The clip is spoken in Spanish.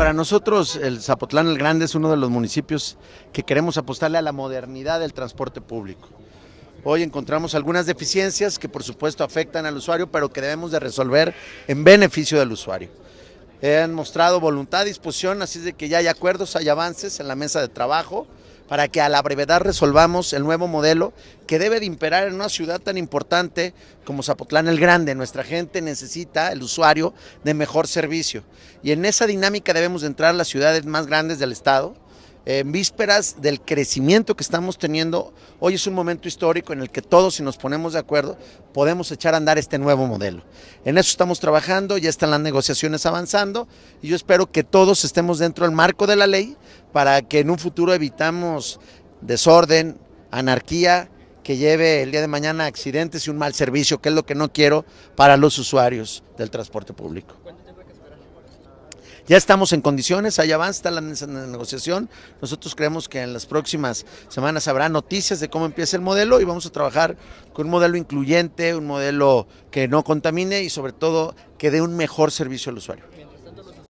para nosotros el Zapotlán el Grande es uno de los municipios que queremos apostarle a la modernidad del transporte público. Hoy encontramos algunas deficiencias que por supuesto afectan al usuario, pero que debemos de resolver en beneficio del usuario. Han mostrado voluntad, disposición, así es de que ya hay acuerdos, hay avances en la mesa de trabajo para que a la brevedad resolvamos el nuevo modelo que debe de imperar en una ciudad tan importante como Zapotlán el Grande. Nuestra gente necesita, el usuario, de mejor servicio. Y en esa dinámica debemos entrar las ciudades más grandes del Estado en vísperas del crecimiento que estamos teniendo, hoy es un momento histórico en el que todos, si nos ponemos de acuerdo, podemos echar a andar este nuevo modelo. En eso estamos trabajando, ya están las negociaciones avanzando y yo espero que todos estemos dentro del marco de la ley para que en un futuro evitamos desorden, anarquía, que lleve el día de mañana accidentes y un mal servicio, que es lo que no quiero para los usuarios del transporte público ya estamos en condiciones, allá avanza la, la negociación. Nosotros creemos que en las próximas semanas habrá noticias de cómo empieza el modelo y vamos a trabajar con un modelo incluyente, un modelo que no contamine y sobre todo que dé un mejor servicio al usuario.